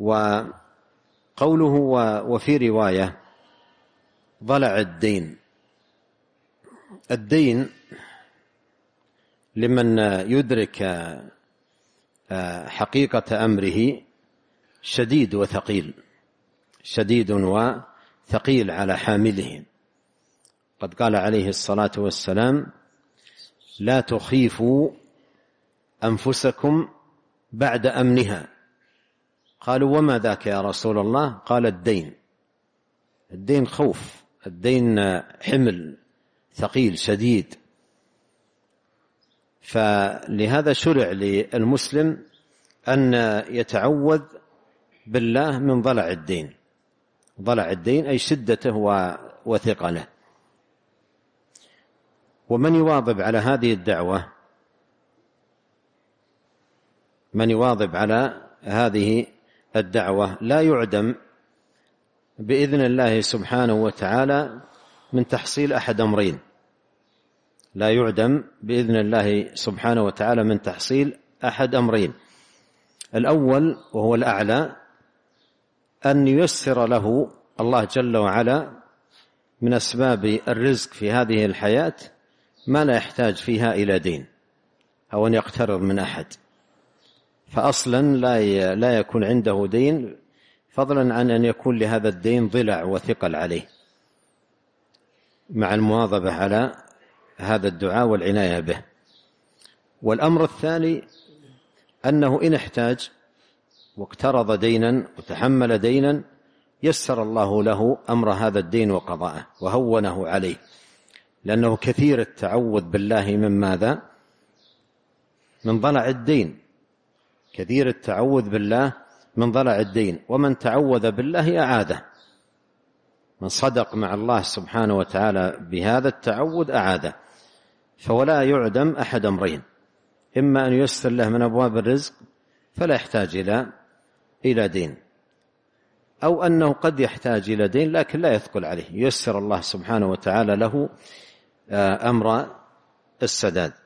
وقوله وفي رواية ضلع الدين الدين لمن يدرك آه، حقيقة أمره شديد وثقيل شديد وثقيل على حامله قد قال عليه الصلاة والسلام لا تخيفوا أنفسكم بعد أمنها قالوا وما ذاك يا رسول الله قال الدين الدين خوف الدين حمل ثقيل شديد فلهذا شرع للمسلم أن يتعوذ بالله من ضلع الدين ضلع الدين أي شدته وثقله ومن يواظب على هذه الدعوة من يواظب على هذه الدعوة لا يعدم بإذن الله سبحانه وتعالى من تحصيل أحد أمرين لا يعدم بإذن الله سبحانه وتعالى من تحصيل أحد أمرين الأول وهو الأعلى أن ييسر له الله جل وعلا من أسباب الرزق في هذه الحياة ما لا يحتاج فيها إلى دين أو أن يقترض من أحد فأصلا لا لا يكون عنده دين فضلا عن أن يكون لهذا الدين ضلع وثقل عليه مع المواظبة على هذا الدعاء والعناية به والأمر الثاني أنه إن احتاج واقترض دينا وتحمل دينا يسر الله له أمر هذا الدين وقضاءه وهونه عليه لأنه كثير التعوذ بالله من ماذا؟ من ضلع الدين كثير التعوذ بالله من ضلع الدين ومن تعوذ بالله أعاده من صدق مع الله سبحانه وتعالى بهذا التعوذ أعاده فولا يعدم أحد أمرين إما أن يسر له من أبواب الرزق فلا يحتاج إلى إلى دين أو أنه قد يحتاج إلى دين لكن لا يثقل عليه يسر الله سبحانه وتعالى له آه، أمر السداد